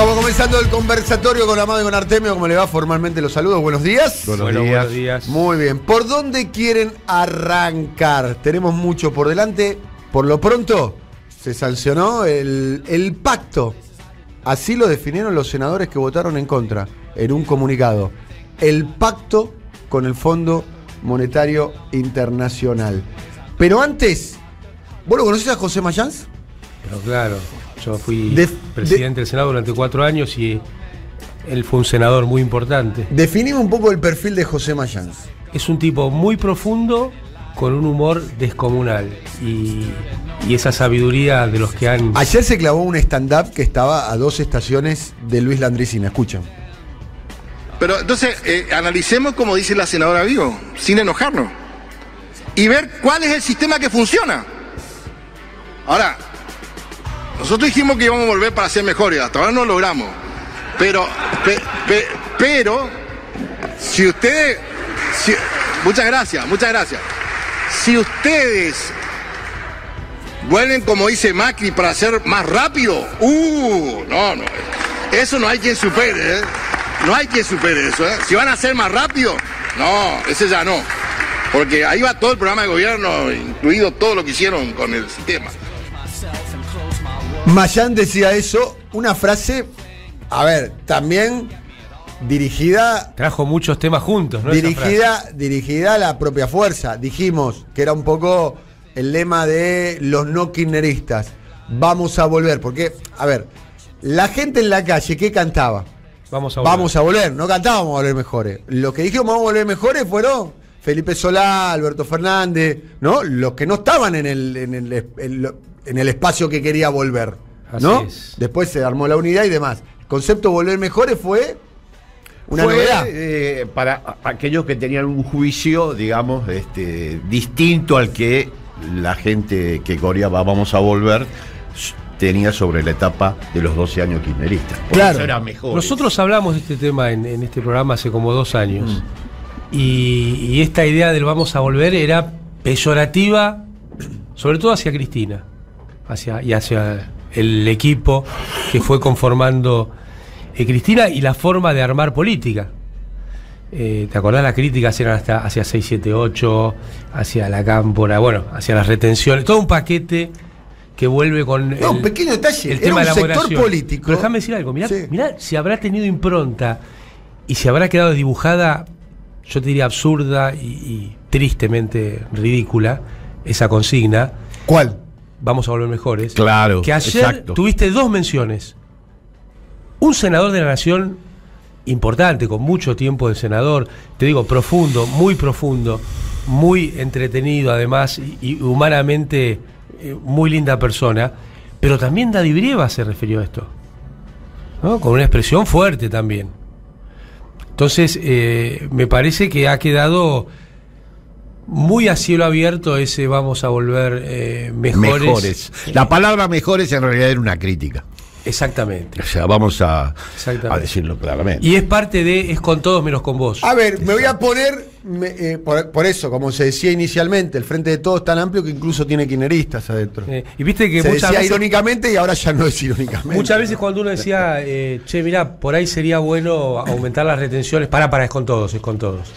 Estamos comenzando el conversatorio con Amado y con Artemio. ¿Cómo le va? Formalmente los saludos. Buenos días. Buenos, días. Muy bien. ¿Por dónde quieren arrancar? Tenemos mucho por delante. Por lo pronto, se sancionó el, pacto. Así lo definieron los senadores que votaron en contra en un comunicado. El pacto con el Fondo Monetario Internacional. Pero antes, ¿vos lo conocés a José Mayans? Pero claro. Yo fui presidente del Senado durante cuatro años y él fue un senador muy importante. Definimos un poco el perfil de José Mayán. Es un tipo muy profundo, con un humor descomunal y, esa sabiduría de los que han... Ayer se clavó un stand-up que estaba a dos estaciones de Luis Landricina, escuchan. Pero entonces, eh, analicemos como dice la senadora Vigo, sin enojarnos, y ver cuál es el sistema que funciona. Ahora, nosotros dijimos que íbamos a volver para ser mejores, hasta ahora no logramos. Pero, pero, si ustedes, muchas gracias, muchas gracias. Si ustedes vuelven como dice Macri para ser más rápido, uh, no, no, eso no hay quien supere, ¿eh? no hay quien supere eso. ¿eh? Si van a ser más rápido, no, ese ya no. Porque ahí va todo el programa de gobierno, incluido todo lo que hicieron con el sistema. Mayán decía eso, una frase, a ver, también dirigida. Trajo muchos temas juntos, ¿no? Dirigida, dirigida a la propia fuerza. Dijimos que era un poco el lema de los no kirchneristas. Vamos a volver, porque, a ver, la gente en la calle, ¿qué cantaba? Vamos a volver. Vamos a volver, no cantábamos a volver mejores. Los que dijimos vamos a volver mejores fueron Felipe Solá, Alberto Fernández, ¿no? Los que no estaban en el en el espacio que quería volver. ¿no? Después se armó la unidad y demás. El concepto Volver Mejores fue una novedad. Eh, para aquellos que tenían un juicio, digamos, este, distinto al que la gente que coreaba Vamos a Volver tenía sobre la etapa de los 12 años kirchneristas. claro. era mejor. Nosotros hablamos de este tema en, este programa hace como dos años. Mm. Y, y esta idea del vamos a volver era peyorativa, sobre todo hacia Cristina hacia, y hacia el equipo que fue conformando eh, Cristina y la forma de armar política. Eh, ¿Te acordás las críticas eran hasta hacia 678, hacia la cámpora, bueno, hacia las retenciones, todo un paquete que vuelve con. Un el, pequeño detalle, el tema un de la sector político. Pero déjame decir algo, mirá, si habrá tenido impronta y si habrá quedado dibujada, yo te diría absurda y tristemente ridícula, esa consigna. ¿Cuál? vamos a volver mejores. Claro. Que ayer tuviste dos menciones. Un senador de la Nación importante, con mucho tiempo de senador, te digo, profundo, muy profundo, muy entretenido además y, humanamente eh, muy linda persona, pero también Daddy Brieva se refirió a esto, con una expresión fuerte también. Entonces, eh, me parece que ha quedado muy a cielo abierto ese vamos a volver eh, mejores. La palabra mejores en realidad era una crítica. Exactamente. O sea, vamos a, decirlo claramente. Y es parte de es con todos menos con vos. A ver, me voy a poner, eh, por, eso, como se decía inicialmente, el frente de todos es tan amplio que incluso tiene quineristas adentro. Eh, y viste que se decía irónicamente y ahora ya no es irónicamente. Muchas veces cuando uno decía, che, mirá, por ahí sería bueno aumentar las retenciones, para, para, es con todos, es con todos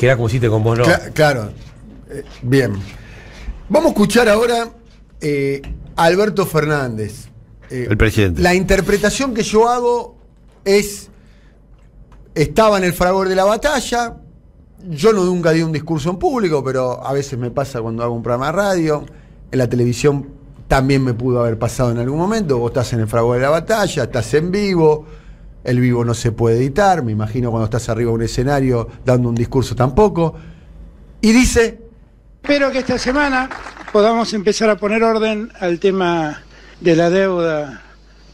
que como hiciste con vos, ¿no? claro. Eh, bien. Vamos a escuchar ahora a eh, Alberto Fernández. Eh, el presidente. La interpretación que yo hago es. Estaba en el fragor de la batalla. Yo no nunca di un discurso en público, pero a veces me pasa cuando hago un programa de radio. En la televisión también me pudo haber pasado en algún momento. Vos estás en el fragor de la batalla, estás en vivo el vivo no se puede editar, me imagino cuando estás arriba de un escenario dando un discurso tampoco. Y dice... Espero que esta semana podamos empezar a poner orden al tema de la deuda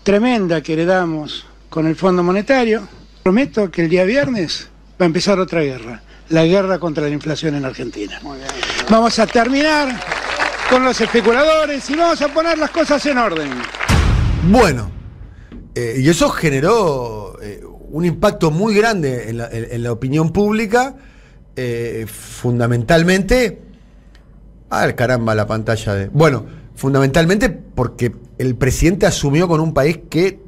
tremenda que heredamos con el Fondo Monetario. Prometo que el día viernes va a empezar otra guerra, la guerra contra la inflación en Argentina. Vamos a terminar con los especuladores y vamos a poner las cosas en orden. Bueno, eh, y eso generó eh, un impacto muy grande en la, opinión pública, eh, fundamentalmente, ah, caramba, la pantalla de... Bueno, fundamentalmente porque el presidente asumió con un país que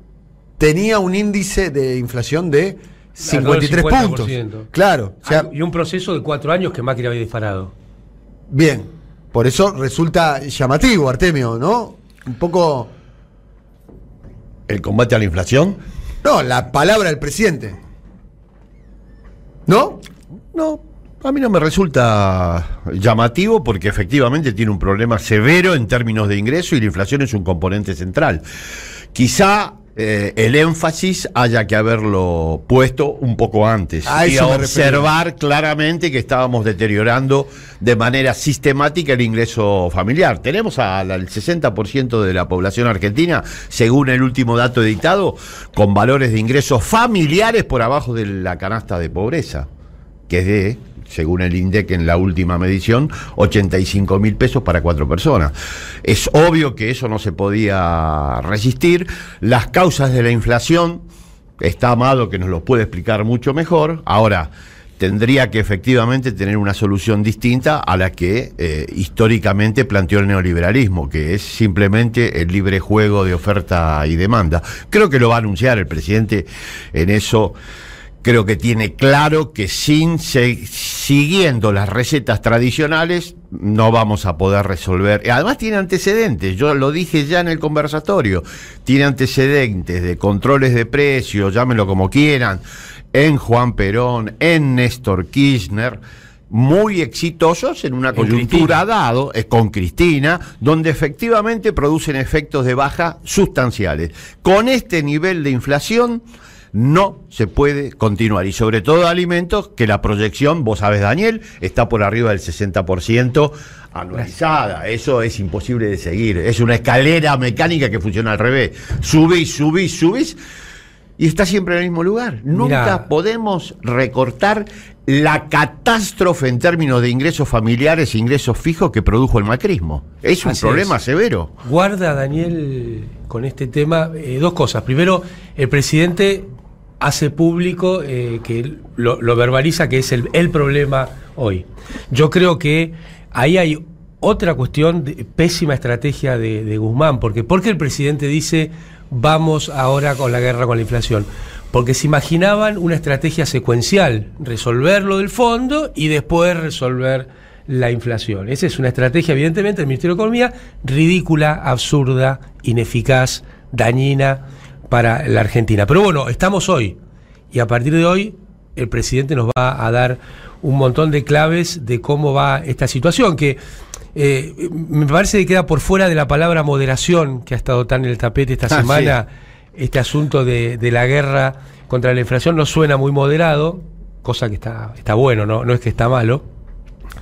tenía un índice de inflación de 53 puntos. Claro. Ah, y un proceso de cuatro años que Macri había disparado. Bien, por eso resulta llamativo, Artemio, ¿no? Un poco ¿El combate a la inflación? No, la palabra del presidente. ¿No? No, a mí no me resulta llamativo porque efectivamente tiene un problema severo en términos de ingreso y la inflación es un componente central. Quizá eh, el énfasis haya que haberlo puesto un poco antes y observar claramente que estábamos deteriorando de manera sistemática el ingreso familiar. Tenemos al, al 60% de la población argentina, según el último dato editado, con valores de ingresos familiares por abajo de la canasta de pobreza, que es de según el INDEC en la última medición, 85 mil pesos para cuatro personas. Es obvio que eso no se podía resistir. Las causas de la inflación, está Amado que nos lo puede explicar mucho mejor. Ahora, tendría que efectivamente tener una solución distinta a la que eh, históricamente planteó el neoliberalismo, que es simplemente el libre juego de oferta y demanda. Creo que lo va a anunciar el presidente en eso creo que tiene claro que sin siguiendo las recetas tradicionales no vamos a poder resolver. Además tiene antecedentes, yo lo dije ya en el conversatorio, tiene antecedentes de controles de precios, llámenlo como quieran, en Juan Perón, en Néstor Kirchner muy exitosos en una coyuntura dado eh, con Cristina, donde efectivamente producen efectos de baja sustanciales. Con este nivel de inflación, no se puede continuar. Y sobre todo alimentos, que la proyección, vos sabes Daniel, está por arriba del 60% anualizada. Eso es imposible de seguir. Es una escalera mecánica que funciona al revés. Subís, subís, subís. Y está siempre en el mismo lugar. Nunca podemos recortar la catástrofe en términos de ingresos familiares, ingresos fijos que produjo el macrismo. Es un problema severo. Guarda, Daniel, con este tema eh, dos cosas. Primero, el presidente hace público, eh, que lo, verbaliza, que es el, problema hoy. Yo creo que ahí hay otra cuestión, de, pésima estrategia de, Guzmán, porque qué el presidente dice vamos ahora con la guerra con la inflación? Porque se imaginaban una estrategia secuencial, resolverlo del fondo y después resolver la inflación. Esa es una estrategia, evidentemente, del Ministerio de Economía, ridícula, absurda, ineficaz, dañina para la Argentina. Pero bueno, estamos hoy y a partir de hoy el presidente nos va a dar un montón de claves de cómo va esta situación, que eh, me parece que queda por fuera de la palabra moderación que ha estado tan en el tapete esta ah, semana, este asunto de, de la guerra contra la inflación no suena muy moderado, cosa que está, está bueno, ¿no? no es que está malo.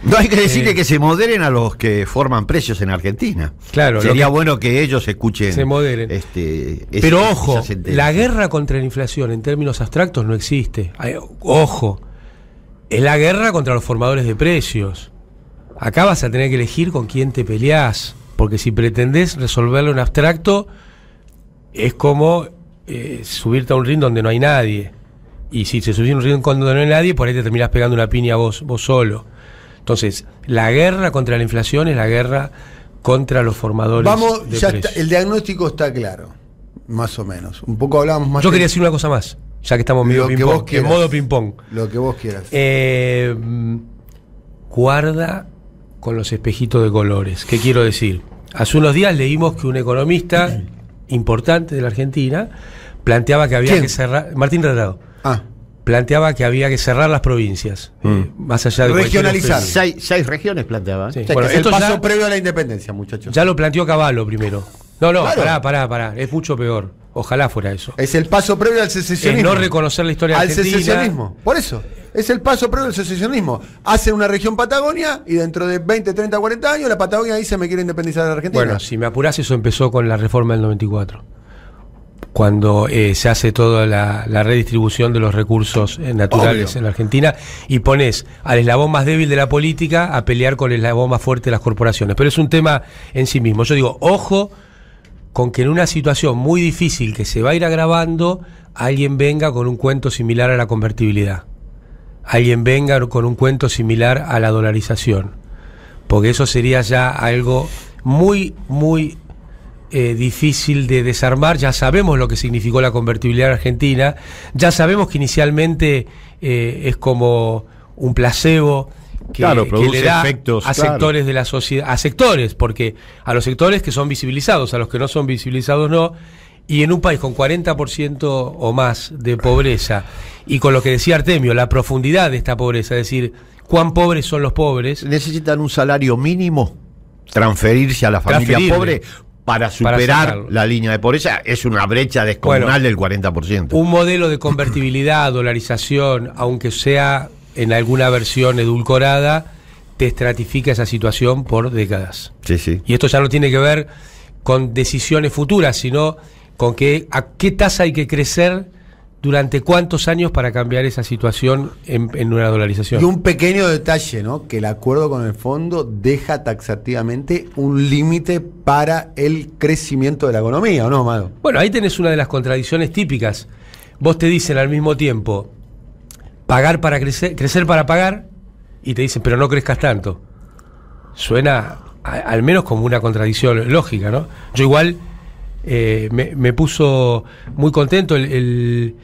No hay que decirle eh, que se moderen a los que forman precios en Argentina. Claro, sería bueno que ellos escuchen. Se moderen. Este, Pero ojo, la guerra contra la inflación en términos abstractos no existe. ojo, es la guerra contra los formadores de precios. Acá vas a tener que elegir con quién te peleás, porque si pretendés resolverlo en abstracto, es como eh, subirte a un ring donde no hay nadie. Y si se subís a un ring donde no hay nadie, por ahí te terminás pegando una piña vos, vos solo. Entonces, la guerra contra la inflación es la guerra contra los formadores. Vamos, ya el diagnóstico está claro, más o menos. Un poco hablamos más. Yo quería decir una cosa más, ya que estamos medio en modo ping pong. Lo que vos quieras. Eh, guarda con los espejitos de colores. ¿Qué quiero decir? Hace unos días leímos que un economista importante de la Argentina planteaba que había que cerrar Martín Redrado. Ah planteaba que había que cerrar las provincias, eh, mm. más allá de regionalizar. Seis, seis, regiones planteaba. Esto es el paso previo a la independencia, muchachos. Ya lo planteó Caballo primero. No, no, pará, pará, pará. Es mucho peor. Ojalá fuera eso. Es el paso previo al secesionismo. Es no reconocer la historia al argentina. Al secesionismo. Por eso. Es el paso previo al secesionismo. Hace una región Patagonia y dentro de 20, 30, 40 años la Patagonia dice me quiero independizar de la Argentina. Bueno, si me apurás, eso empezó con la reforma del 94 cuando eh, se hace toda la, redistribución de los recursos eh, naturales en la Argentina y pones al eslabón más débil de la política a pelear con el eslabón más fuerte de las corporaciones. Pero es un tema en sí mismo. Yo digo, ojo con que en una situación muy difícil que se va a ir agravando, alguien venga con un cuento similar a la convertibilidad. Alguien venga con un cuento similar a la dolarización. Porque eso sería ya algo muy, muy eh, difícil de desarmar. Ya sabemos lo que significó la convertibilidad argentina. Ya sabemos que inicialmente eh, es como un placebo que, produce le efectos, a sectores de la sociedad, a sectores, porque a los sectores que son visibilizados, a los que no son visibilizados no, y en un país con 40% o más de pobreza, y con lo que decía Artemio, la profundidad de esta pobreza, es decir, cuán pobres son los pobres. Necesitan un salario mínimo transferirse a la familia pobre para superar la línea de pobreza es una brecha descomunal del 40%. Un modelo de convertibilidad, dolarización, aunque sea en alguna versión edulcorada, te estratifica esa situación por décadas. Sí, sí. Y esto ya no tiene que ver con decisiones futuras, sino con que a qué tasa hay que crecer durante cuántos años para cambiar esa situación en, una dolarización. Y un pequeño detalle, ¿no? Que el acuerdo con el fondo deja taxativamente un límite para el crecimiento de la economía, ¿o no, Amado? Bueno, ahí tenés una de las contradicciones típicas. Vos te dicen al mismo tiempo pagar para crecer, crecer para pagar, y te dicen, pero no crezcas tanto. Suena al menos como una contradicción lógica, ¿no? Yo igual eh, me, puso muy contento el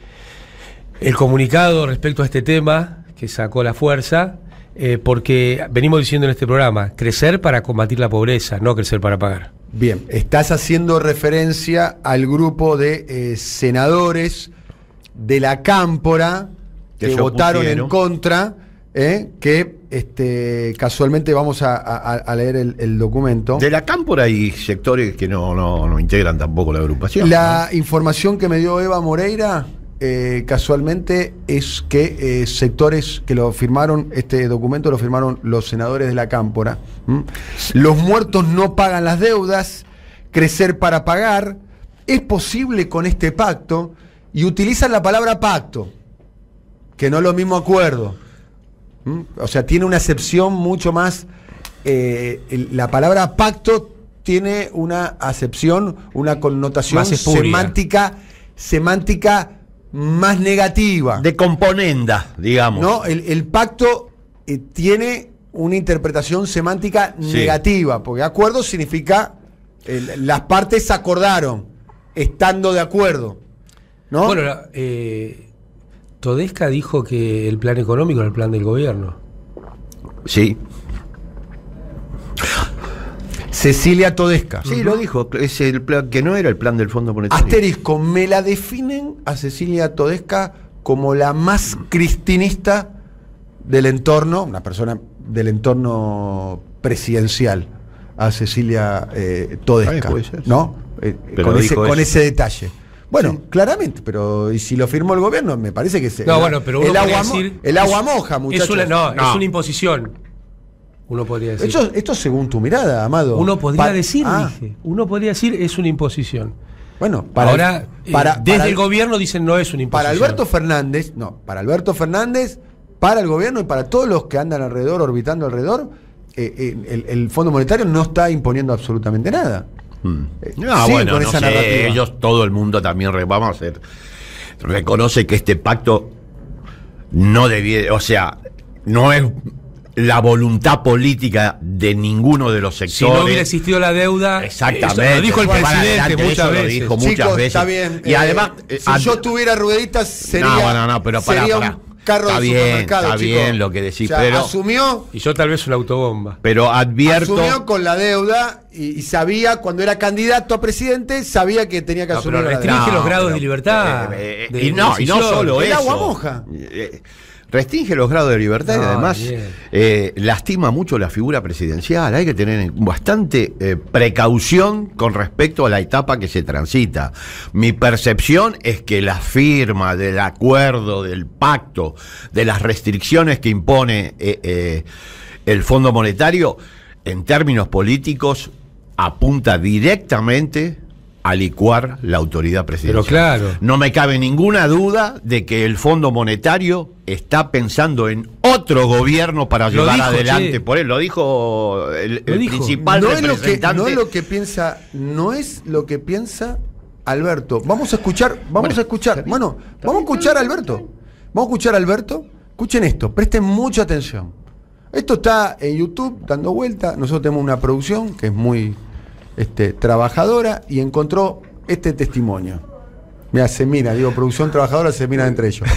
el comunicado respecto a este tema que sacó la fuerza, eh, porque venimos diciendo en este programa, crecer para combatir la pobreza, no crecer para pagar. Bien, estás haciendo referencia al grupo de eh, senadores de la Cámpora que, votaron en contra, eh, que este, casualmente vamos a, leer el, documento. De la Cámpora y sectores que no, integran tampoco la agrupación. La información que me dio Eva Moreira eh, casualmente es que eh, sectores que lo firmaron, este documento lo firmaron los senadores de la Cámpora. Los muertos no pagan las deudas, crecer para pagar, es posible con este pacto, y utilizan la palabra pacto, que no es lo mismo acuerdo. O sea, tiene una acepción mucho más... Eh, la palabra pacto tiene una acepción, una connotación semántica, semántica más negativa. De componenda, digamos. No, el, pacto eh, tiene una interpretación semántica negativa, porque acuerdo significa las partes acordaron, estando de acuerdo. ¿no? Eh, Todesca dijo que el plan económico era el plan del gobierno. Sí. Cecilia Todesca. Sí, lo dijo, es el plan, que no era el plan del Fondo Monetario. Asterisco, me la definen a Cecilia Todesca como la más cristinista del entorno, una persona del entorno presidencial, a Cecilia eh, Todesca, ¿no? Eh, con, ese, detalle. Bueno, claramente, pero y si lo firmó el gobierno, me parece que se. No, bueno, pero el, agua, moja, muchachos. no, es una imposición. Uno podría decir. Esto, según tu mirada, Amado. Uno podría decir, ah. dije. Uno podría decir es una imposición. Bueno, para ahora eh, para, desde el gobierno dicen no es una imposición. Para Alberto Fernández, no, para Alberto Fernández, para el gobierno y para todos los que andan alrededor, orbitando alrededor, eh, eh, el, Fondo Monetario no está imponiendo absolutamente nada. Mm. Ah, no, bueno, no ellos, todo el mundo también, vamos a hacer, reconoce que este pacto no debía, o sea, no es la voluntad política de ninguno de los sectores. Si no hubiera existido la deuda, exactamente. Lo dijo el presidente muchas veces. Lo dijo muchas veces. bien, y eh, además, si eh, yo tuviera rueditas sería No, no, no, pero para, Carro está bien, Está bien lo que decís, pero. Asumió. Y yo tal vez una autobomba. Pero advierto. Asumió con la deuda y, sabía, cuando era candidato a presidente, sabía que tenía que asumir. Pero la deuda. los grados de libertad. y eh, no, y no solo El agua moja restringe los grados de libertad y ah, además eh, lastima mucho la figura presidencial. Hay que tener bastante eh, precaución con respecto a la etapa que se transita. Mi percepción es que la firma del acuerdo, del pacto, de las restricciones que impone eh, el Fondo Monetario, en términos políticos, apunta directamente a licuar la autoridad presidencial. Pero claro. No me cabe ninguna duda de que el Fondo Monetario está pensando en otro gobierno para llevar adelante por él. Lo dijo el, principal no Es lo que, no es lo que piensa, no es lo que piensa Alberto. Vamos a escuchar, vamos a escuchar. Bueno, vamos a escuchar a Alberto. Vamos a escuchar a Alberto. Escuchen esto, presten mucha atención. Esto está en YouTube dando vuelta. Nosotros tenemos una producción que es muy este, trabajadora y encontró este testimonio. Mira, se mira, digo, producción trabajadora se mira entre ellos.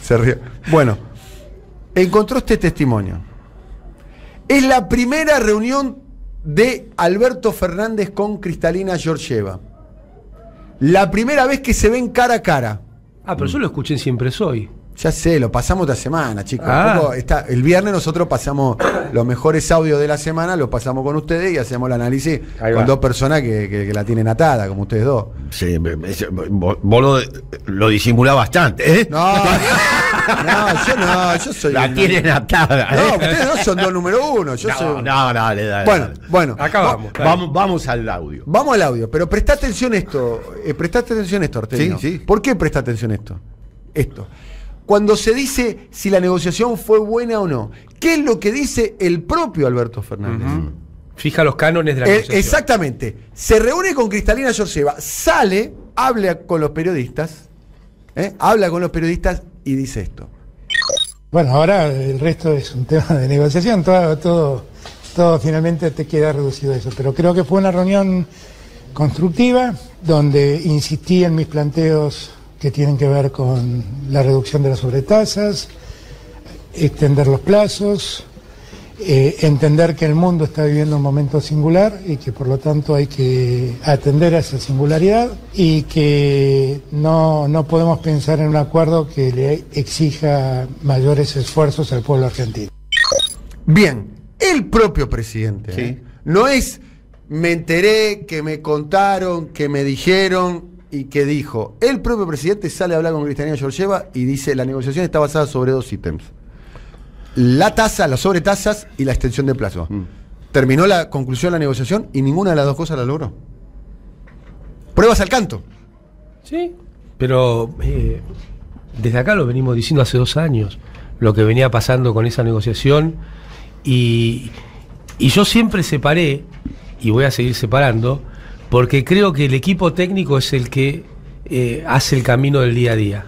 se Bueno, encontró este testimonio. Es la primera reunión de Alberto Fernández con Cristalina Georgieva. La primera vez que se ven cara a cara. Ah, pero yo lo escuché Siempre Soy. Ya sé, lo pasamos la semana, chicos. Ah. el viernes nosotros pasamos los mejores audios de la semana, los pasamos con ustedes y hacemos el análisis con dos personas que, la tienen atada, como ustedes dos. Sí, vos, lo, disimulás bastante, ¿eh? No, yo no, yo soy. La tienen atada. ¿eh? No, ustedes dos son dos número uno. no, no, dale, dale. Bueno, bueno. Acá vamos, vamos. al audio. Vamos al audio, pero presta atención esto. Eh, presta atención esto, Ortega. Sí, sí. ¿Por qué presta atención esto? Esto cuando se dice si la negociación fue buena o no. ¿Qué es lo que dice el propio Alberto Fernández? Fija los cánones de la eh, negociación. Exactamente. Se reúne con Cristalina Giorgieva, sale, habla con los periodistas, ¿eh? habla con los periodistas y dice esto. Bueno, ahora el resto es un tema de negociación, todo, todo, todo finalmente te queda reducido a eso. Pero creo que fue una reunión constructiva, donde insistí en mis planteos que tienen que ver con la reducción de las sobretasas, extender los plazos, eh, entender que el mundo está viviendo un momento singular y que por lo tanto hay que atender a esa singularidad y que no, no podemos pensar en un acuerdo que le exija mayores esfuerzos al pueblo argentino. Bien, el propio presidente sí. ¿eh? no es me enteré, que me contaron, que me dijeron, y que dijo, el propio presidente sale a hablar con Cristianina Georgieva y dice, la negociación está basada sobre dos ítems. La tasa, las sobretasas y la extensión de plazo. Mm. Terminó la conclusión de la negociación y ninguna de las dos cosas la logró. Pruebas al canto. Sí, pero eh, desde acá lo venimos diciendo hace dos años, lo que venía pasando con esa negociación y, y yo siempre separé, y voy a seguir separando, porque creo que el equipo técnico es el que eh, hace el camino del día a día.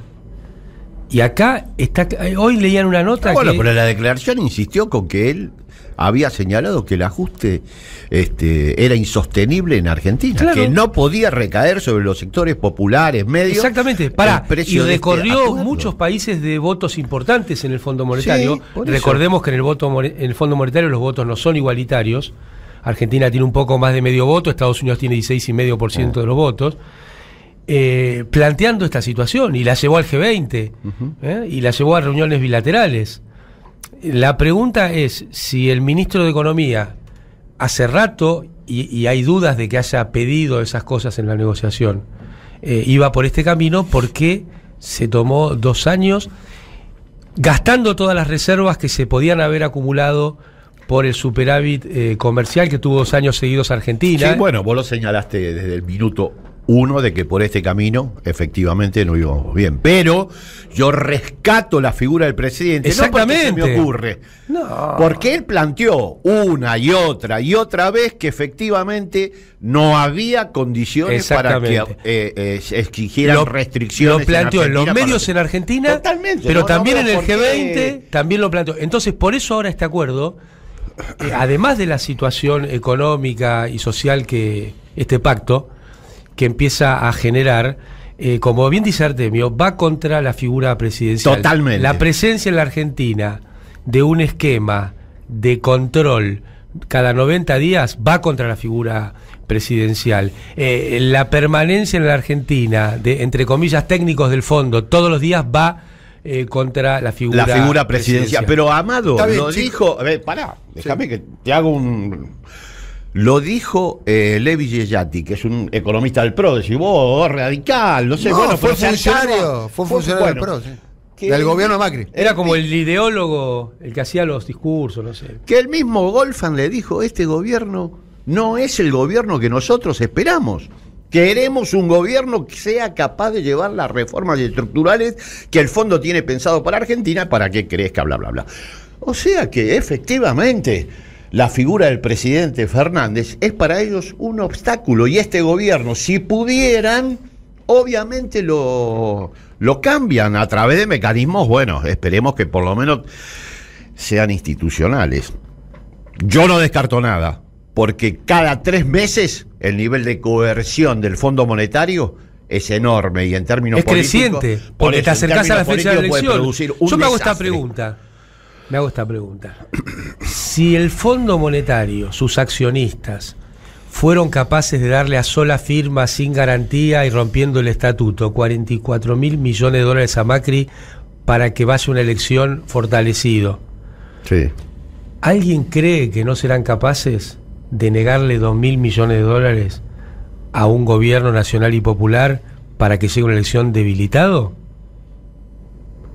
Y acá está. Eh, hoy leían una nota. que... bueno, pero la declaración insistió con que él había señalado que el ajuste este, era insostenible en Argentina, que no podía recaer sobre los sectores populares, medios. Exactamente, para y este recorrió muchos países de votos importantes en el Fondo Monetario. Recordemos que en el voto en el Fondo Monetario los votos no son igualitarios. Argentina tiene un poco más de medio voto, Estados Unidos tiene 16,5% ah. de los votos. Eh, planteando esta situación y la llevó al G20 ¿eh? y la llevó a reuniones bilaterales. La pregunta es si el ministro de Economía hace rato, y, hay dudas de que haya pedido esas cosas en la negociación, eh, iba por este camino, ¿por qué se tomó dos años gastando todas las reservas que se podían haber acumulado? por el superávit eh, comercial que tuvo dos años seguidos Argentina. Sí, bueno, vos lo señalaste desde el minuto uno de que por este camino efectivamente no íbamos bien. Pero yo rescato la figura del presidente. Exactamente. No porque se me ocurre. No. Porque él planteó una y otra y otra vez que efectivamente no había condiciones para que eh, eh, exigieran restricciones. Lo planteó en, los medios en Argentina, Totalmente, pero también en el G20, también lo planteó. Entonces, por eso ahora este acuerdo además de la situación económica y social que este pacto que empieza a generar, eh, como bien dice Artemio, va contra la figura presidencial. Totalmente. La presencia en la Argentina de un esquema de control cada 90 días va contra la figura presidencial. Eh, la permanencia en la Argentina de, entre comillas, técnicos del fondo todos los días va eh, contra la figura. figura presidencial. Pero Amado lo dijo. pará, déjame que te hago un. Lo dijo eh, Levi Yeyati, que es un economista del PRO, decís, vos, radical, no sé, bueno, fue funcionario, fue funcionario del PRO, del gobierno Macri. Era como el ideólogo, el que hacía los discursos, no sé. Que el mismo Golfan le dijo, este gobierno no es el gobierno que nosotros esperamos. Queremos un gobierno que sea capaz de llevar las reformas estructurales que el fondo tiene pensado para Argentina para que crezca, bla, bla, bla. O sea que efectivamente la figura del presidente Fernández es para ellos un obstáculo y este gobierno, si pudieran, obviamente lo, lo cambian a través de mecanismos, bueno, esperemos que por lo menos sean institucionales. Yo no descarto nada porque cada tres meses el nivel de coerción del Fondo Monetario es enorme y en términos es creciente, porque te acercás a la fecha de elección. Yo me hago esta pregunta. Me hago esta pregunta. Si el Fondo Monetario, sus accionistas, fueron capaces de darle a sola firma, sin garantía y rompiendo el estatuto, 44 mil millones de dólares a Macri para que vaya una elección fortalecido. Sí. ¿Alguien cree que no serán capaces de negarle dos mil millones de dólares a un gobierno nacional y popular para que llegue una elección debilitado?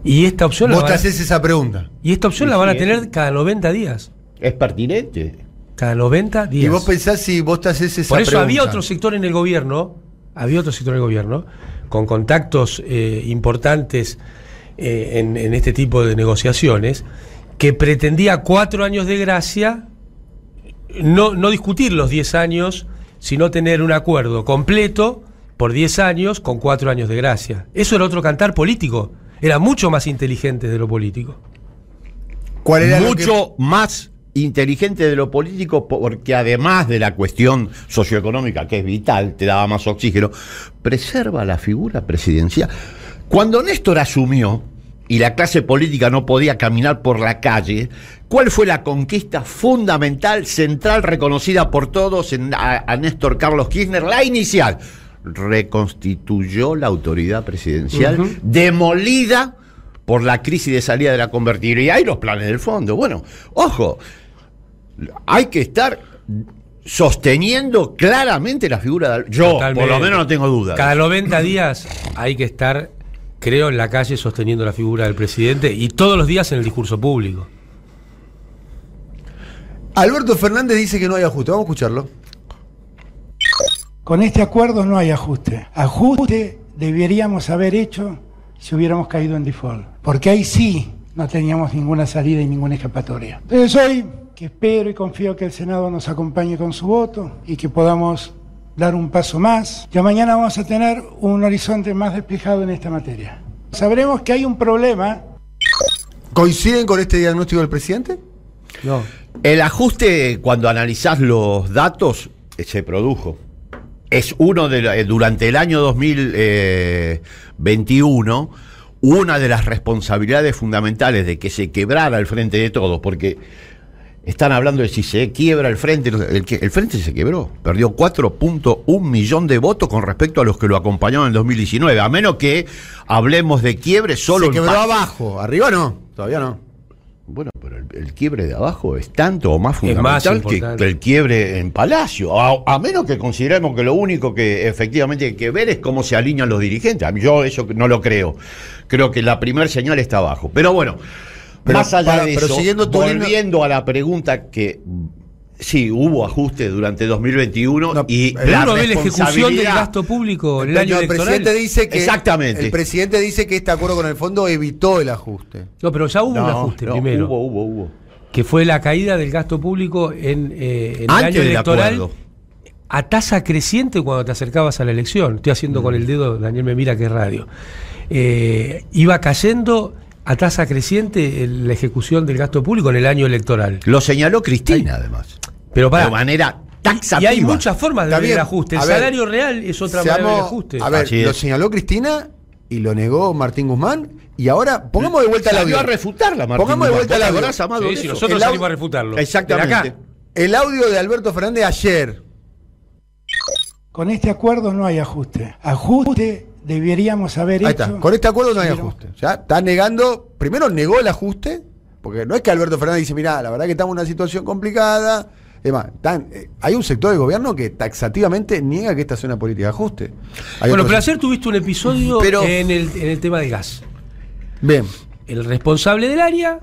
Y esta opción Vos la van a... haces esa pregunta. Y esta opción la van a tener cada 90 días. Es pertinente. Cada 90 días. Y vos pensás si vos te haces esa pregunta. Por eso había otro sector en el gobierno, había otro sector en el gobierno, con contactos eh, importantes eh, en este tipo de negociaciones, que pretendía cuatro años de gracia no, discutir los 10 años, sino tener un acuerdo completo por 10 años con 4 años de gracia. Eso era otro cantar político. Era mucho más inteligente de lo político. ¿Cuál era mucho más inteligente de lo político porque además de la cuestión socioeconómica que es vital, te daba más oxígeno, preserva la figura presidencial. Cuando Néstor asumió, y la clase política no podía caminar por la calle, ¿cuál fue la conquista fundamental, central, reconocida por todos en, a, Néstor Carlos Kirchner? La inicial. Reconstituyó la autoridad presidencial, demolida por la crisis de salida de la convertibilidad y los planes del fondo. Bueno, ojo, hay que estar sosteniendo claramente la figura de... Yo, por lo menos no tengo dudas Cada 90 días hay que estar creo, en la calle sosteniendo la figura del presidente y todos los días en el discurso público. Alberto Fernández dice que no hay ajuste, vamos a escucharlo. Con este acuerdo no hay ajuste. Ajuste deberíamos haber hecho si hubiéramos caído en default, porque ahí sí no teníamos ninguna salida y ninguna escapatoria. Entonces hoy que espero y confío que el Senado nos acompañe con su voto y que podamos dar un paso más. Ya mañana vamos a tener un horizonte más despejado en esta materia. Sabremos que hay un problema. ¿Coinciden con este diagnóstico del presidente? No. El ajuste, cuando analizás los datos, eh, se produjo. Es uno de eh, durante el año 2021 eh, una de las responsabilidades fundamentales de que se quebrara el frente de todos, porque están hablando de si se quiebra el frente. El, frente se quebró. Perdió 4.1 millón de votos con respecto a los que lo acompañaron en 2019. A menos que hablemos de quiebre solo. Se quebró abajo. Arriba no. Todavía no. Bueno, pero el, quiebre de abajo es tanto o más fundamental que, el quiebre en Palacio. A, menos que consideremos que lo único que efectivamente hay que ver es cómo se alinean los dirigentes. Yo eso no lo creo. Creo que la primer señal está abajo. Pero bueno. Más allá de eso, volviendo a la pregunta que Sí, hubo ajustes durante 2021 y la ejecución del gasto público el año presidente dice que Exactamente. El presidente dice que este acuerdo con el fondo evitó el ajuste. No, pero ya hubo un ajuste primero. Hubo, hubo, hubo. Que fue la caída del gasto público en, eh, el año electoral. a tasa creciente cuando te acercabas a la elección. Estoy haciendo con mm. el dedo, Daniel me mira qué radio. Eh, iba cayendo a tasa creciente la ejecución del gasto público en el año electoral. Lo señaló Cristina, además. Pero para, de manera taxativa. Y hay muchas formas de ver ajuste. El salario real es otra manera de ajuste. A ver, lo señaló Cristina y lo negó Martín Guzmán. Y ahora pongamos de vuelta la el audio. a refutarla, Martín. Pongamos de vuelta el audio. sí, nosotros salimos a refutarlo. Exactamente. El audio de Alberto Fernández ayer. Con este acuerdo no hay ajuste. Ajuste deberíamos haber Con este acuerdo no hay ajuste. está negando, primero negó el ajuste, porque no es que Alberto Fernández dice, mira, la verdad que estamos en una situación complicada. Además, eh, hay un sector de gobierno que taxativamente niega que esta sea una política de ajuste. bueno, pero ayer tuviste un episodio en, el, tema de gas. Bien. El responsable del área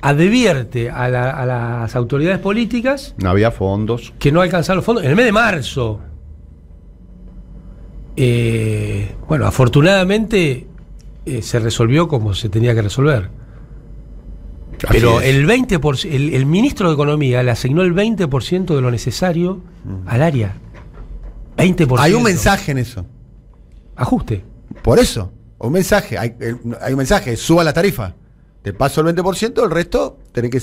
advierte a, a, las autoridades políticas. No había fondos. Que no alcanzaron los fondos. En el mes de marzo. Eh, bueno, afortunadamente eh, se resolvió como se tenía que resolver. Pero el 20%, el, ministro de Economía le asignó el 20% de lo necesario mm. al área. 20%. Hay un mensaje en eso. Ajuste. Por eso, un mensaje. Hay, un mensaje, suba la tarifa. Te paso el 20%, el resto tenés que.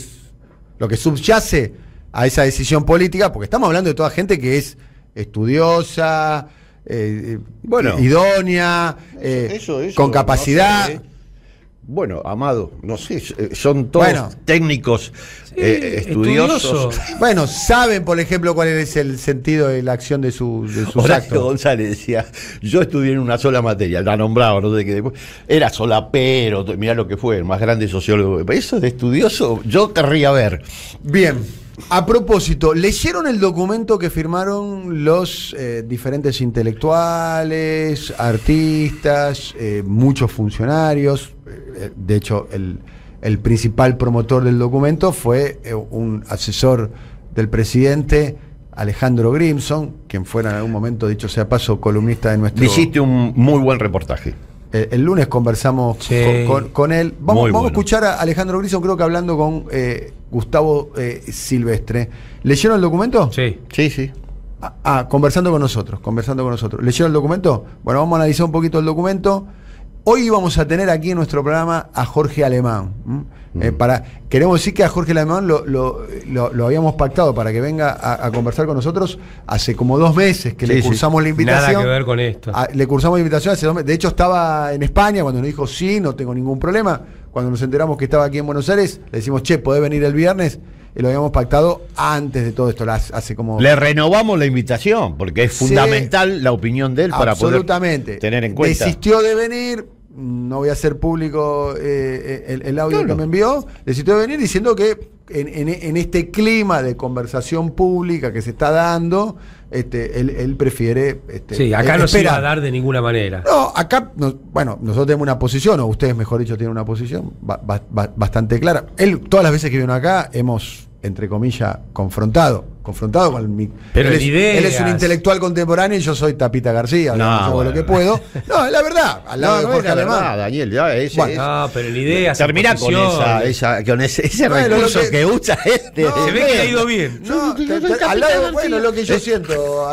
Lo que subyace a esa decisión política, porque estamos hablando de toda gente que es estudiosa, eh, eh, bueno, idónea, eh, con capacidad. bueno, Amado, no sé, son todos técnicos estudiosos. Bueno, saben, por ejemplo, cuál es el sentido de la acción de, su, de González decía, yo estudié en una sola materia, la nombraba, no sé qué. Era solapero, mirá lo que fue, el más grande sociólogo. Eso de estudioso, yo querría ver. Bien. A propósito, ¿leyeron el documento que firmaron los eh, diferentes intelectuales, artistas, eh, muchos funcionarios? Eh, de hecho, el, principal promotor del documento fue un asesor del presidente. Alejandro Grimson, quien fuera en algún momento, dicho sea paso, columnista de nuestro... Hiciste un muy buen reportaje. Eh, el lunes conversamos con, él. Vamos, a escuchar a Alejandro Griso. creo que hablando con eh, Gustavo eh, Silvestre. ¿Leyeron el documento? Sí. Sí, sí. Ah, ah, conversando con nosotros, conversando con nosotros. ¿Leyeron el documento? Bueno, vamos a analizar un poquito el documento. Hoy vamos a tener aquí en nuestro programa a Jorge Alemán. Eh, mm. para, queremos decir que a Jorge Alemán lo, habíamos pactado para que venga a, conversar con nosotros hace como dos meses que le cursamos la invitación. Nada que ver con esto. Ah, le cursamos la invitación hace dos meses. De hecho, estaba en España cuando nos dijo, sí, no tengo ningún problema. Cuando nos enteramos que estaba aquí en Buenos Aires, le decimos, che, ¿podés venir el viernes? Y lo habíamos pactado antes de todo esto, hace como... Le renovamos la invitación, porque es fundamental la opinión de él para poder tener en cuenta. Desistió de venir, no voy a hacer público eh, eh, el, audio que me envió, decidió venir diciendo que en, este clima de conversación pública que se está dando, este, él, prefiere... Este, sí, acá eh, no se a dar de ninguna manera. No, acá, bueno, nosotros tenemos una posición, o ustedes, mejor dicho, tienen una posición bastante clara. Él, todas las veces que vino acá, hemos, entre comillas, confrontado confrontado con mi Pero él, es, un intelectual contemporáneo y yo soy Tapita García, no, hago lo que puedo. No, es la verdad, al lado de Jorge Alemán. Verdad, Daniel, ya, es, bueno. pero la idea termina con, esa, con ese, recurso que, usa este. No, se ve que ha ido bien. No, al lado, bueno, lo que yo eh. siento,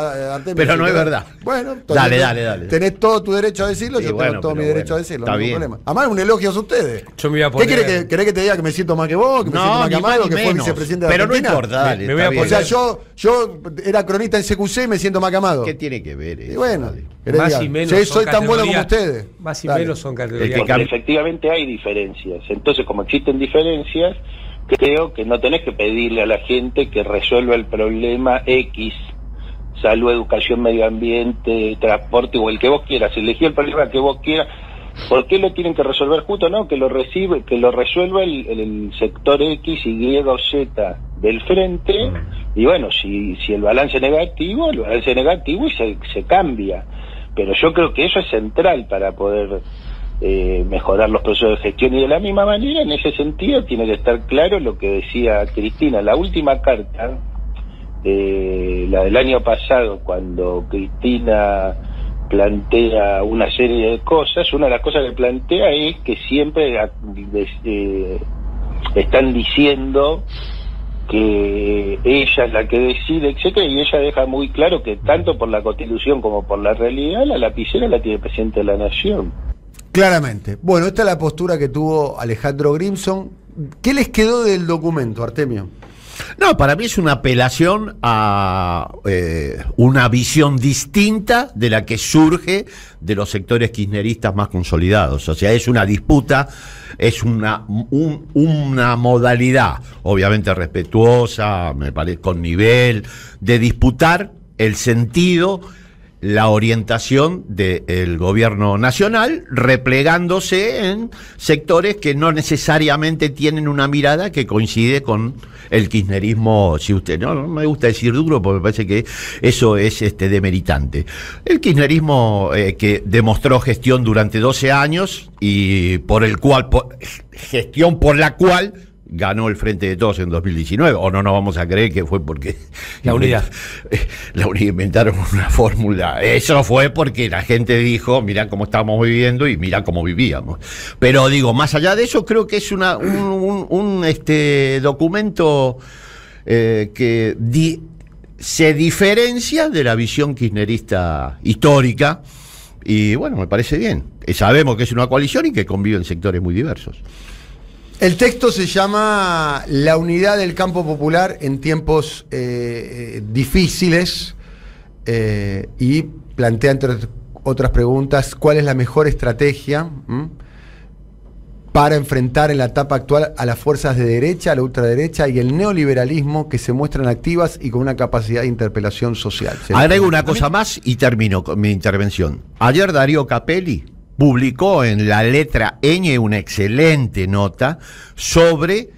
Pero no es verdad. Bueno, dale, dale, dale. Tenés todo tu derecho a decirlo, yo tengo todo mi derecho a decirlo. Está bien. Además, un elogio a ustedes. Yo me voy a poner. ¿Qué querés que, te diga que me siento más que vos, que me siento más que Amado, que fue vicepresidente de Pero no importa, dale. O sea, yo yo, era cronista en CQC y me siento macamado. ¿Qué tiene que ver bueno, más y menos soy tan bueno como ustedes. Más y menos son categorías. efectivamente hay diferencias. Entonces, como existen diferencias, creo que no tenés que pedirle a la gente que resuelva el problema X salud, educación, medio ambiente, transporte o el que vos quieras. Elegí el problema que vos quieras ¿Por qué lo tienen que resolver justo? No, que lo recibe, que lo resuelva el, el sector X, Y o Z del frente. Y bueno, si, si el balance negativo, el balance negativo y se, se cambia. Pero yo creo que eso es central para poder eh, mejorar los procesos de gestión. Y de la misma manera, en ese sentido, tiene que estar claro lo que decía Cristina. La última carta, eh, la del año pasado, cuando Cristina plantea una serie de cosas. Una de las cosas que plantea es que siempre eh, están diciendo que ella es la que decide, etcétera, y ella deja muy claro que tanto por la Constitución como por la realidad la lapicera la tiene presidente de la nación. Claramente. Bueno, esta es la postura que tuvo Alejandro Grimson. ¿Qué les quedó del documento, Artemio? No, para mí es una apelación a eh, una visión distinta de la que surge de los sectores kirchneristas más consolidados. O sea, es una disputa, es una, una modalidad, obviamente respetuosa, me parece, con nivel, de disputar el sentido la orientación del gobierno nacional, replegándose en sectores que no necesariamente tienen una mirada que coincide con el kirchnerismo, si usted no, me gusta decir duro porque me parece que eso es este demeritante. El kirchnerismo eh, que demostró gestión durante 12 años y por el cual gestión por la cual ganó el Frente de Todos en 2019, o no nos vamos a creer que fue porque... La unidad. La unidad inventaron una fórmula. Eso fue porque la gente dijo, mira cómo estábamos viviendo y mira cómo vivíamos. Pero digo, más allá de eso, creo que es una, un, este, documento eh, que se diferencia de la visión kirchnerista histórica. Y bueno, me parece bien. Eh, sabemos que es una coalición y que conviven sectores muy diversos. El texto se llama La unidad del campo popular en tiempos eh, eh, difíciles eh, y plantea, entre otras preguntas, cuál es la mejor estrategia mm? para enfrentar en la etapa actual a las fuerzas de derecha, a la ultraderecha y el neoliberalismo que se muestran activas y con una capacidad de interpelación social. Agrego una cosa más y termino con mi intervención. Ayer Darío Capelli publicó en la letra ñ una excelente nota sobre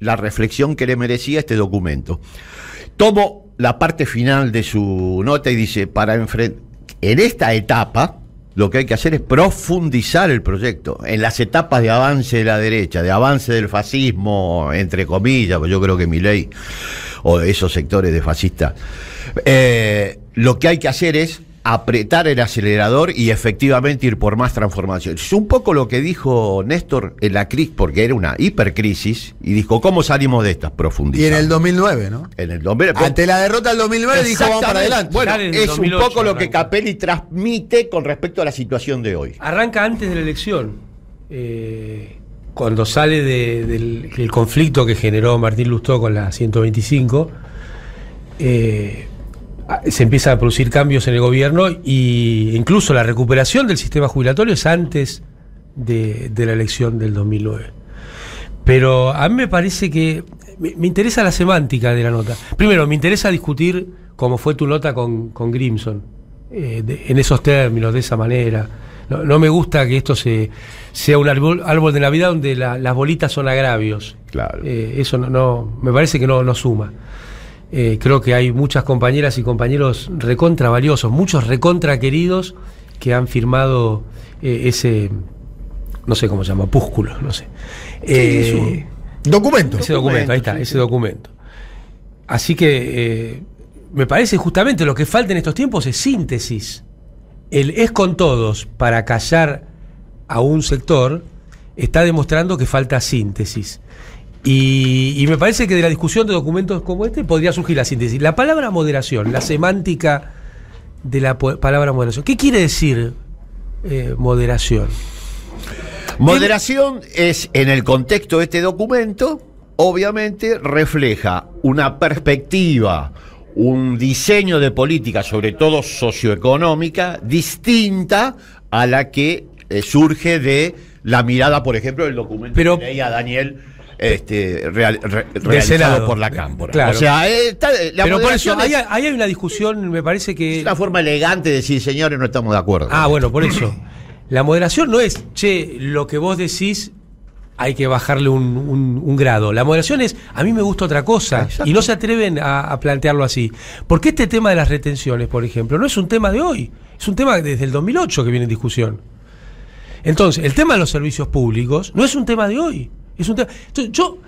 la reflexión que le merecía este documento. Tomo la parte final de su nota y dice, para en esta etapa, lo que hay que hacer es profundizar el proyecto. En las etapas de avance de la derecha, de avance del fascismo, entre comillas, pues yo creo que mi ley, o esos sectores de fascistas, eh, lo que hay que hacer es apretar el acelerador y efectivamente ir por más transformación. Es un poco lo que dijo Néstor en la crisis, porque era una hipercrisis, y dijo, ¿cómo salimos de estas profundidades? Y en el 2009, ¿no? En el Ante la derrota del 2009 dijo, vamos para adelante. es un poco lo que Capelli transmite con respecto a la situación de hoy. Arranca antes de la elección, eh, cuando sale del, conflicto que generó Martín Lustó con la 125. Eh, Ah, se empieza a producir cambios en el gobierno e incluso la recuperación del sistema jubilatorio es antes de, la elección del 2009. Pero a mí me parece que me, interesa la semántica de la nota. Primero, me interesa discutir cómo fue tu nota con, Grimson, eh, en esos términos, de esa manera. No, me gusta que esto se, sea un árbol, de Navidad donde las bolitas son agravios. Claro. Eh, eso no, me parece que no, no suma. Eh, creo que hay muchas compañeras y compañeros recontra valiosos, muchos recontraqueridos que han firmado eh, ese, no sé cómo se llama, púsculo, no sé. Eh, documento. Ese documento, ahí está, ese documento. Así que me parece justamente lo que falta en estos tiempos es síntesis. El es con todos para callar a un sector está demostrando que falta síntesis. Y, me parece que de la discusión de documentos como este podría surgir la síntesis. La palabra moderación, la semántica de la palabra moderación. ¿Qué quiere decir eh, moderación? Moderación es, en el contexto de este documento, obviamente refleja una perspectiva, un diseño de política, sobre todo socioeconómica, distinta a la que eh, surge de la mirada, por ejemplo, del documento Pero, que leía Daniel este, real, por la cámpora. O sea, eh, Pero por eso, ahí hay, una discusión, me parece que. Es una forma elegante de decir, señores, no estamos de acuerdo. Ah, bueno, por eso. La moderación no es, che, lo que vos decís hay que bajarle un, grado. La moderación es, a mí me gusta otra cosa, y no se atreven a, a, plantearlo así. Porque este tema de las retenciones, por ejemplo, no es un tema de hoy, es un tema desde el 2008 que viene en discusión. Entonces, el tema de los servicios públicos no es un tema de hoy yo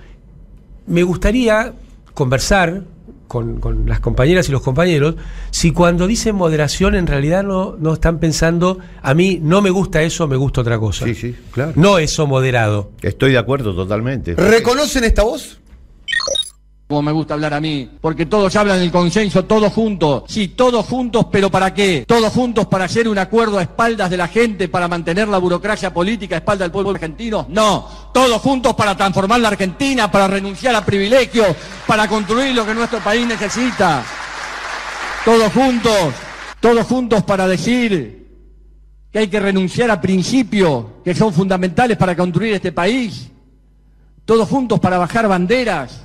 me gustaría conversar con, las compañeras y los compañeros si cuando dicen moderación en realidad no, no están pensando, a mí no me gusta eso, me gusta otra cosa. Sí, sí, claro. No eso moderado. Estoy de acuerdo totalmente. ¿Reconocen esta voz? como me gusta hablar a mí, porque todos hablan del consenso, todos juntos, sí, todos juntos, pero ¿para qué? Todos juntos para hacer un acuerdo a espaldas de la gente, para mantener la burocracia política a espaldas del pueblo argentino, no, todos juntos para transformar la Argentina, para renunciar a privilegios, para construir lo que nuestro país necesita, todos juntos, todos juntos para decir que hay que renunciar a principios que son fundamentales para construir este país, todos juntos para bajar banderas,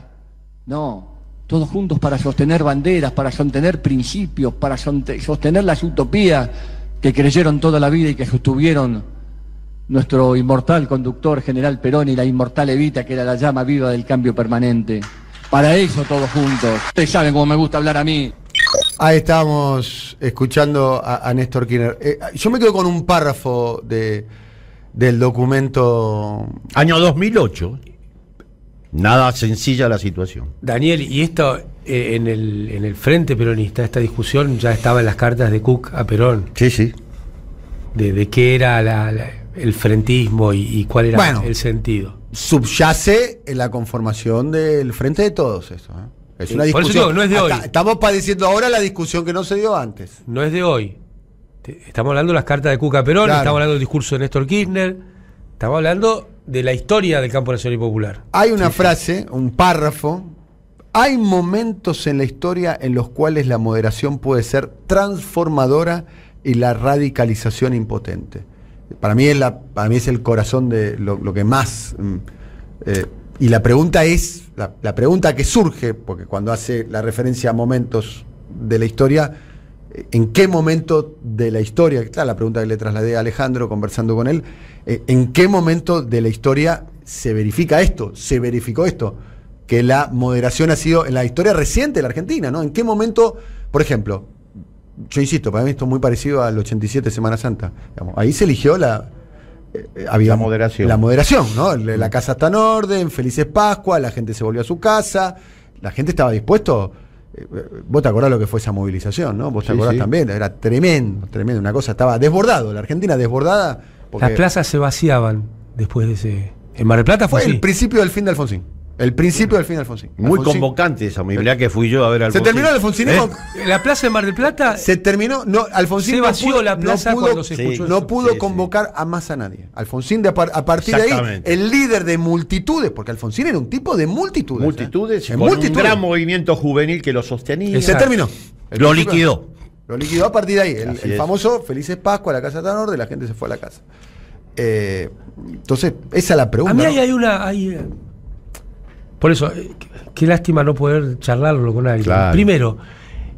no, todos juntos para sostener banderas, para sostener principios, para sostener las utopías que creyeron toda la vida y que sostuvieron nuestro inmortal conductor general Perón y la inmortal Evita, que era la llama viva del cambio permanente. Para eso todos juntos. Ustedes saben cómo me gusta hablar a mí. Ahí estamos escuchando a, Néstor Kirchner. Eh, yo me quedo con un párrafo de, del documento. Año 2008. Nada sencilla la situación. Daniel, y esto eh, en, el, frente peronista, esta discusión ya estaba en las cartas de Cook a Perón. Sí, sí. De, qué era el frentismo y, cuál era el sentido. Subyace en la conformación del frente de todos eso. ¿eh? Es eh, una discusión. no es de hoy. Estamos padeciendo ahora la discusión que no se dio antes. No es de hoy. Estamos hablando de las cartas de Cook a Perón, estamos hablando del discurso de Néstor Kirchner, estamos hablando de la historia del campo nacional y popular. Hay una frase, un párrafo. Hay momentos en la historia en los cuales la moderación puede ser transformadora y la radicalización impotente. Para mí es, la, para mí es el corazón de lo, que más... Mm, eh, y la pregunta es, la pregunta que surge, porque cuando hace la referencia a momentos de la historia, ¿En qué momento de la historia, la pregunta que le trasladé a Alejandro conversando con él, eh, ¿en qué momento de la historia se verifica esto? ¿Se verificó esto? Que la moderación ha sido en la historia reciente de la Argentina, ¿no? ¿En qué momento, por ejemplo, yo insisto, para mí esto es muy parecido al 87 Semana Santa, ahí se eligió la, eh, había la moderación. La moderación, ¿no? La casa está en orden, felices Pascua, la gente se volvió a su casa, la gente estaba dispuesto Vos te acordás lo que fue esa movilización, ¿no? Vos te acordás también, era tremendo, tremendo, una cosa, estaba desbordado, la Argentina desbordada. Porque... Las plazas se vaciaban después de ese... En Mar del Plata fue... el principio del fin de Alfonsín. El principio del fin de Alfonsín. Muy convocante esa mirá que fui yo a ver al ¿Se terminó el ¿Eh? La plaza de Mar del Plata. Se terminó. No, Alfonsín se vació la plaza no pudo, cuando No pudo convocar a más a nadie. Alfonsín, de, a, partir de ahí, el líder de multitudes, porque Alfonsín era un tipo de multitudes. ¿eh? Multitudes, un gran movimiento juvenil que lo sostenía. Se terminó. lo liquidó. Lo liquidó a partir de ahí. El, famoso Felices Pascua, la casa tanor de la gente se fue a la casa. Eh, entonces, esa es la pregunta. A mí hay, hay una. Por eso, eh, qué lástima no poder charlarlo con alguien. Primero,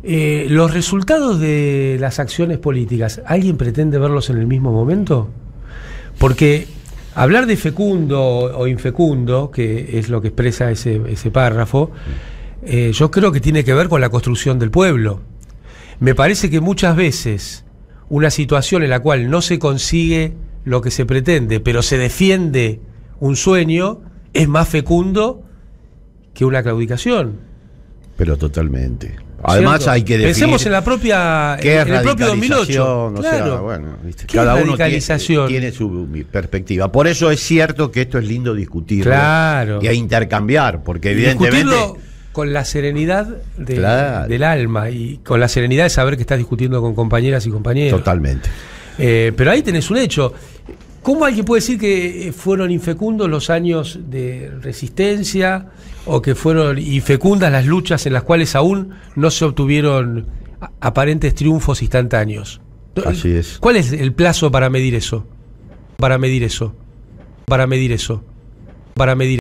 eh, los resultados de las acciones políticas, ¿alguien pretende verlos en el mismo momento? Porque hablar de fecundo o infecundo, que es lo que expresa ese, párrafo, eh, yo creo que tiene que ver con la construcción del pueblo. Me parece que muchas veces una situación en la cual no se consigue lo que se pretende, pero se defiende un sueño, es más fecundo que una claudicación. Pero totalmente. Además hay que definir Pensemos en la propia en el propio 2008. Claro. cada uno tiene, su perspectiva. Por eso es cierto que esto es lindo discutir y intercambiar, porque evidentemente discutirlo con la serenidad del alma y con la serenidad de saber que estás discutiendo con compañeras y compañeros. Totalmente. Eh, pero ahí tenés un hecho. ¿Cómo alguien puede decir que eh, fueron infecundos los años de resistencia o que fueron infecundas las luchas en las cuales aún no se obtuvieron aparentes triunfos instantáneos? Así es. ¿Cuál es el plazo para medir eso? Para medir eso. Para medir eso. Para medir